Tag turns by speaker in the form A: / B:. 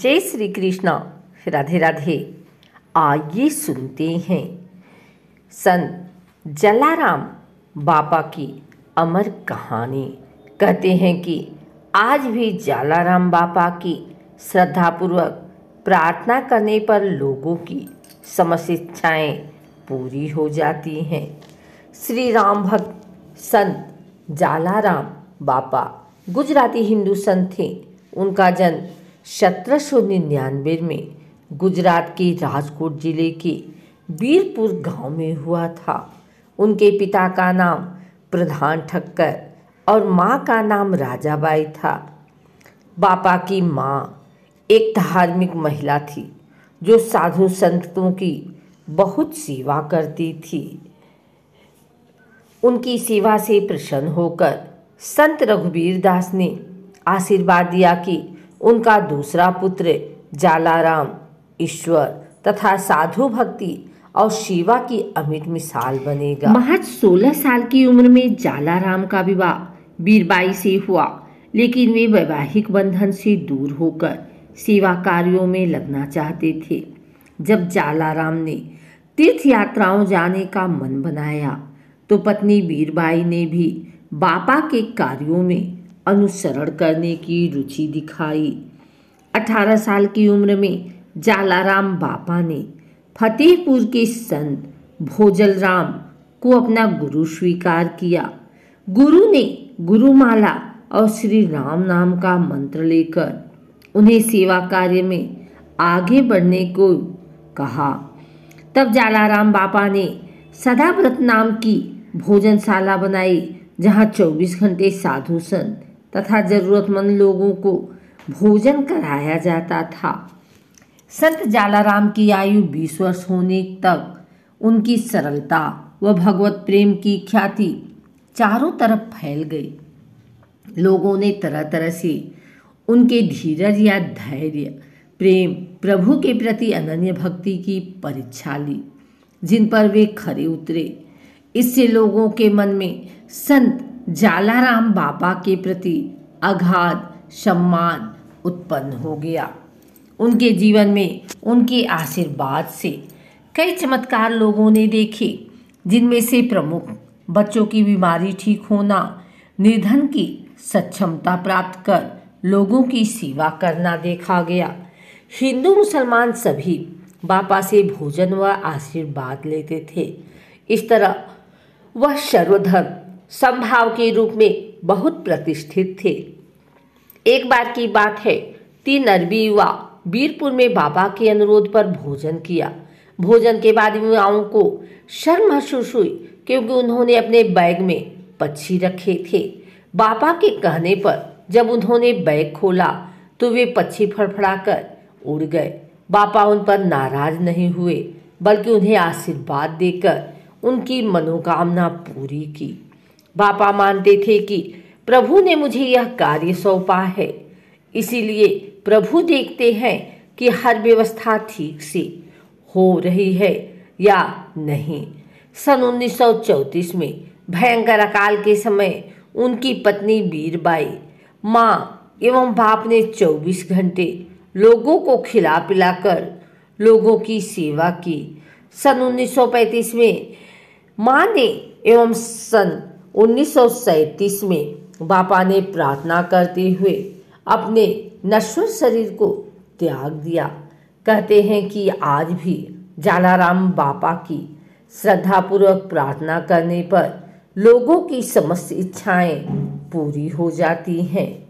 A: जय श्री कृष्णा राधे राधे आइए सुनते हैं संत जलाराम बाबा की अमर कहानी कहते हैं कि आज भी जलाराम बाबा की श्रद्धापूर्वक प्रार्थना करने पर लोगों की समस्याएँ पूरी हो जाती हैं श्री राम भक्त संत जालाराम बापा गुजराती हिंदू संत थे उनका जन्म सत्रह में गुजरात के राजकोट जिले के बीरपुर गांव में हुआ था उनके पिता का नाम प्रधान ठक्कर और माँ का नाम राजाबाई था बापा की माँ एक धार्मिक महिला थी जो साधु संतों की बहुत सेवा करती थी उनकी सेवा से प्रसन्न होकर संत रघुवीर दास ने आशीर्वाद दिया कि उनका दूसरा पुत्र जालाराम ईश्वर तथा साधु भक्ति और शिवा की अमित मिसाल बनेगा महज 16 साल की उम्र में जालाराम का विवाह बीरबाई से हुआ लेकिन वे वैवाहिक बंधन से दूर होकर सेवा कार्यों में लगना चाहते थे जब जालाराम ने तीर्थ यात्राओं जाने का मन बनाया तो पत्नी बीरबाई ने भी बापा के कार्यों में अनुसरण करने की रुचि दिखाई अठारह साल की उम्र में जालाराम बापा ने फतेहपुर के संत भोजलराम को अपना गुरु स्वीकार किया गुरु ने गुरुमाला और श्री राम नाम का मंत्र लेकर उन्हें सेवा कार्य में आगे बढ़ने को कहा तब जालाराम बापा ने सदाव्रत नाम की भोजनशाला बनाई जहाँ 24 घंटे साधु संत तथा जरूरतमंद लोगों को भोजन कराया जाता था संत जालाराम की आयु बीस वर्ष होने तक उनकी सरलता व भगवत प्रेम की ख्याति चारों तरफ फैल गई लोगों ने तरह तरह से उनके धीरज या धैर्य प्रेम प्रभु के प्रति अनन्य भक्ति की परीक्षा ली जिन पर वे खरे उतरे इससे लोगों के मन में संत जालाराम बाबा के प्रति अगाध सम्मान उत्पन्न हो गया उनके जीवन में उनके आशीर्वाद से कई चमत्कार लोगों ने देखे जिनमें से प्रमुख बच्चों की बीमारी ठीक होना निर्धन की सक्षमता प्राप्त कर लोगों की सेवा करना देखा गया हिंदू मुसलमान सभी बापा से भोजन व आशीर्वाद लेते थे इस तरह वह सर्वधर्म संभाव के रूप में बहुत प्रतिष्ठित थे एक बार की बात है तीन अरबी युवा बीरपुर में बाबा के अनुरोध पर भोजन किया भोजन के बाद युवाओं को शर्म महसूस हुई क्योंकि उन्होंने अपने बैग में पक्षी रखे थे बाबा के कहने पर जब उन्होंने बैग खोला तो वे पक्षी फड़फड़ाकर उड़ गए बापा उन पर नाराज नहीं हुए बल्कि उन्हें आशीर्वाद देकर उनकी मनोकामना पूरी की बापा मानते थे कि प्रभु ने मुझे यह कार्य सौंपा है इसीलिए प्रभु देखते हैं कि हर व्यवस्था ठीक से हो रही है या नहीं सन 1934 में भयंकर अकाल के समय उनकी पत्नी बीरबाई माँ एवं बाप ने 24 घंटे लोगों को खिला पिलाकर लोगों की सेवा की सन 1935 में माँ ने एवं सन उन्नीस में बापा ने प्रार्थना करते हुए अपने नश्वर शरीर को त्याग दिया कहते हैं कि आज भी जालाराम बापा की श्रद्धापूर्वक प्रार्थना करने पर लोगों की समस्त इच्छाएं पूरी हो जाती हैं